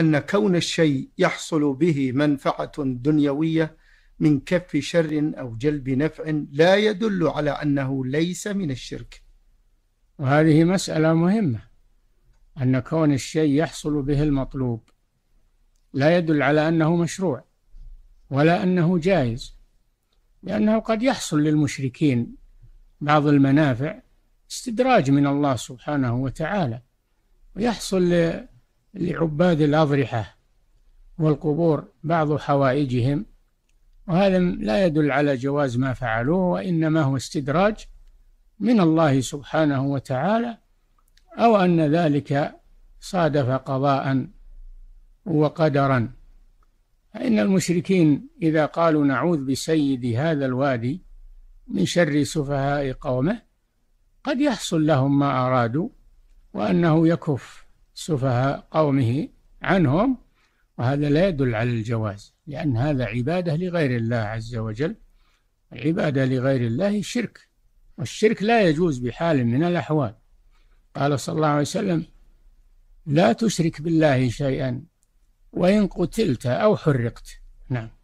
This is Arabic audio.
أن كون الشيء يحصل به منفعة دنيوية من كف شر أو جلب نفع لا يدل على أنه ليس من الشرك وهذه مسألة مهمة أن كون الشيء يحصل به المطلوب لا يدل على أنه مشروع ولا أنه جائز لأنه قد يحصل للمشركين بعض المنافع استدراج من الله سبحانه وتعالى ويحصل لعباد الأضرحة والقبور بعض حوائجهم وهذا لا يدل على جواز ما فعلوه وإنما هو استدراج من الله سبحانه وتعالى أو أن ذلك صادف قضاء وقدرا فإن المشركين إذا قالوا نعوذ بسيد هذا الوادي من شر سفهاء قومه قد يحصل لهم ما أرادوا وأنه يكف سفهاء قومه عنهم وهذا لا يدل على الجواز لأن هذا عبادة لغير الله عز وجل العبادة لغير الله شرك والشرك لا يجوز بحال من الأحوال قال صلى الله عليه وسلم لا تشرك بالله شيئا وإن قتلت أو حرقت نعم